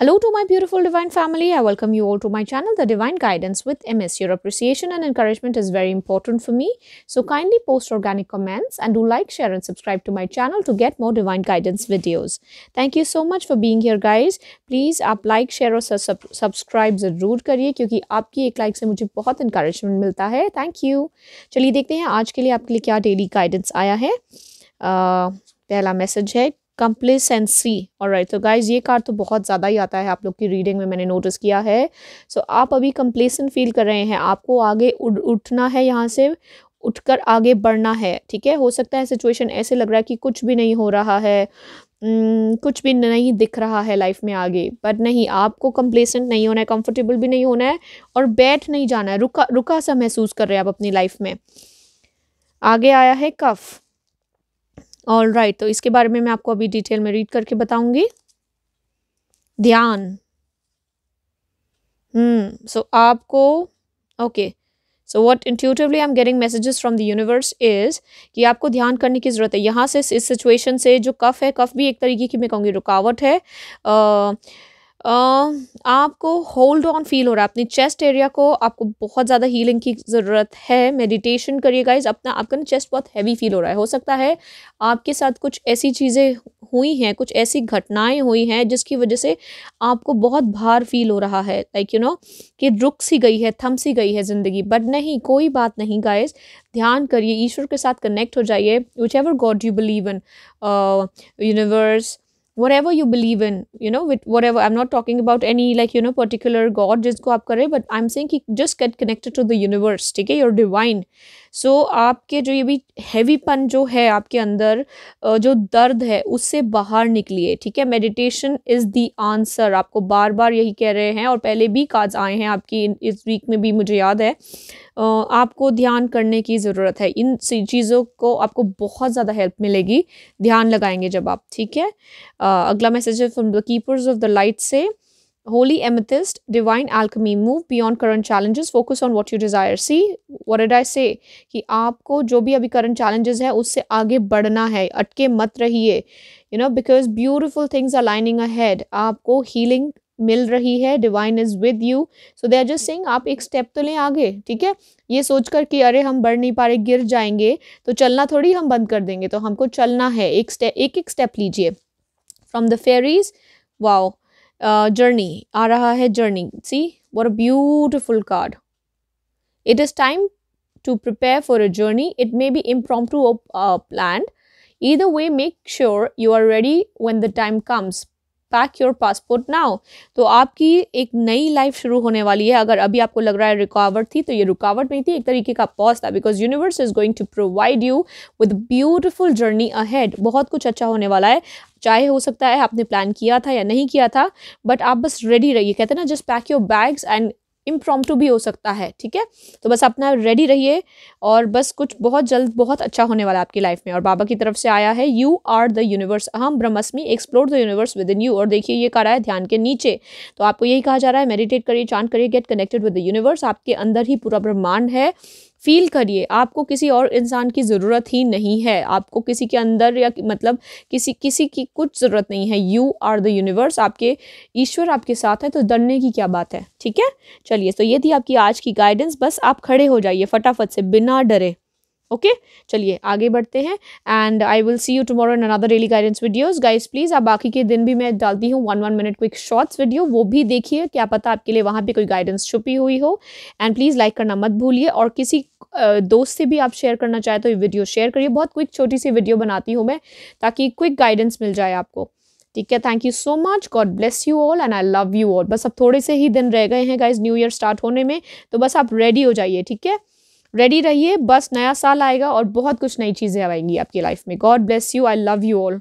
Hello to my beautiful Divine family. I welcome you all to my channel, The Divine Guidance with MS. Your appreciation and encouragement is very important for me. So kindly post organic comments and do like, share and subscribe to my channel to get more Divine Guidance videos. Thank you so much for being here guys. Please up like, share और subscribe ज़रूर करिए क्योंकि आपकी एक like से me बहुत encouragement मिलता है. Thank you. चलिए देखते हैं आज के लिए आपके लिए क्या daily guidance आया Uh, message है कंप्लेसेंसी और राइट तो गाइज ये कार्ड तो बहुत ज़्यादा ही आता है आप लोग की रीडिंग में मैंने नोटिस किया है सो so, आप अभी कम्प्लेसेंट फील कर रहे हैं आपको आगे उड़ उठना है यहाँ से उठकर आगे बढ़ना है ठीक है हो सकता है सिचुएशन ऐसे लग रहा है कि कुछ भी नहीं हो रहा है कुछ भी नहीं दिख रहा है लाइफ में आगे बट नहीं आपको कम्प्लेसेंट नहीं होना है कंफर्टेबल भी नहीं होना है और बैठ नहीं जाना है रुका रुका सा महसूस कर रहे हैं आप अपनी लाइफ में आगे आया है कफ़ ऑल राइट right, तो इसके बारे में मैं आपको अभी डिटेल में रीड करके बताऊंगी ध्यान हम्म सो आपको okay so what intuitively I am getting messages from the universe is कि आपको ध्यान करने की ज़रूरत है यहाँ से इस सिचुएशन से जो कफ़ है कफ़ भी एक तरीके की मैं कहूँगी रुकावट है uh, आपको होल्ड ऑन फील हो रहा है अपनी चेस्ट एरिया को आपको बहुत ज़्यादा हीलिंग की ज़रूरत है मेडिटेशन करिए गाइज अपना आपका ना चेस्ट बहुत हैवी फील हो रहा है हो सकता है आपके साथ कुछ ऐसी चीज़ें हुई हैं कुछ ऐसी घटनाएं हुई हैं जिसकी वजह से आपको बहुत भार फील हो रहा है लाइक यू नो कि रुक सी गई है थम सी गई है ज़िंदगी बट नहीं कोई बात नहीं गाइज ध्यान करिए ईश्वर के साथ कनेक्ट हो जाइए whichever god you believe in universe whatever you believe in you know with whatever i'm not talking about any like you know particular god Just go up, rahe but i'm saying ki just get connected to the universe Okay, hai your divine so so, आपके जो ये भी हैवीपन जो है आपके अंदर जो दर्द है उससे बाहर निकलिए ठीक है मेडिटेशन इज़ दी आंसर आपको बार बार यही कह रहे हैं और पहले भी काज आए हैं आपकी इस वीक में भी मुझे याद है आपको ध्यान करने की ज़रूरत है इन चीज़ों को आपको बहुत ज़्यादा हेल्प मिलेगी ध्यान लगाएंगे जब आप ठीक है अगला मैसेज है from the keepers of the light से holy amethyst, divine alchemy, move beyond current challenges, focus on what you desire. See, what did I say? कि आपको जो भी अभी current challenges है उससे आगे बढ़ना है अटके मत रहिए you know because beautiful things are lining ahead आपको healing मिल रही है divine is with you so they are just saying आप एक स्टेप तो लें आगे ठीक है ये सोच कर कि अरे हम बढ़ नहीं पा रहे गिर जाएंगे तो चलना थोड़ी हम बंद कर देंगे तो हमको चलना है एक स्टेप एक एक स्टेप लीजिए from the fairies wow journey uh, आ रहा है जर्नी सी वॉर a beautiful card it is time to prepare for a journey it may be impromptu plan either way make sure you are ready when the time comes pack your passport now तो आपकी एक नई life शुरू होने वाली है अगर अभी आपको लग रहा है रुकावट थी तो ये रुकावट नहीं थी एक तरीके का पॉज था because universe is going to provide you with beautiful journey ahead बहुत कुछ अच्छा होने वाला है चाहे हो सकता है आपने प्लान किया था या नहीं किया था बट आप बस रेडी रहिए कहते हैं ना just pack your bags and इम टू भी हो सकता है ठीक है तो बस अपना रेडी रहिए और बस कुछ बहुत जल्द बहुत अच्छा होने वाला है आपकी लाइफ में और बाबा की तरफ से आया है यू आर द यूनिवर्स अहम ब्रह्मस्मी explore the universe within you और देखिए ये कर रहा है ध्यान के नीचे तो आपको यही कहा जा रहा है मेडिटेट करिए चांद करिए get connected with the universe आपके अंदर ही पूरा ब्रह्मांड है फील करिए आपको किसी और इंसान की ज़रूरत ही नहीं है आपको किसी के अंदर या मतलब किसी किसी की कुछ ज़रूरत नहीं है यू आर द यूनिवर्स आपके ईश्वर आपके साथ है तो डरने की क्या बात है ठीक है चलिए तो ये थी आपकी आज की गाइडेंस बस आप खड़े हो जाइए फटाफट से बिना डरे ओके चलिए आगे बढ़ते हैं and I will see you tomorrow in another daily guidance videos guys please आप बाकी के दिन भी मैं डालती हूँ one one minute quick shorts video वो भी देखिए क्या पता आपके लिए वहाँ पे कोई गाइडेंस छुपी हुई हो एंड प्लीज़ लाइक करना मत भूलिए और किसी दोस्त से भी आप शेयर करना चाहें तो ये वीडियो शेयर करिए बहुत क्विक छोटी सी वीडियो बनाती हूँ मैं ताकि क्विक गाइडेंस मिल जाए आपको ठीक है thank you so much god bless you all and I love you all बस अब थोड़े से ही दिन रह गए हैं गाइज न्यू ईयर स्टार्ट होने में तो बस आप रेडी हो जाइए ठीक है रेडी रहिए बस नया साल आएगा और बहुत कुछ नई चीज़ें आएंगी आपकी लाइफ में god bless you I love you all